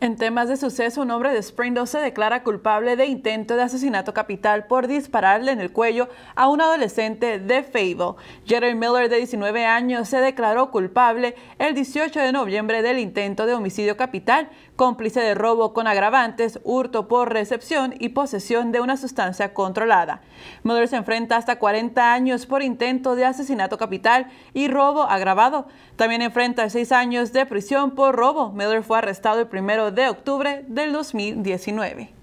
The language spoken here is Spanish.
En temas de suceso, un hombre de Springdale se declara culpable de intento de asesinato capital por dispararle en el cuello a un adolescente de Fable. Jerry Miller, de 19 años, se declaró culpable el 18 de noviembre del intento de homicidio capital, cómplice de robo con agravantes, hurto por recepción y posesión de una sustancia controlada. Miller se enfrenta hasta 40 años por intento de asesinato capital y robo agravado. También enfrenta 6 años de prisión por robo. Miller fue arrestado el primero de octubre del 2019.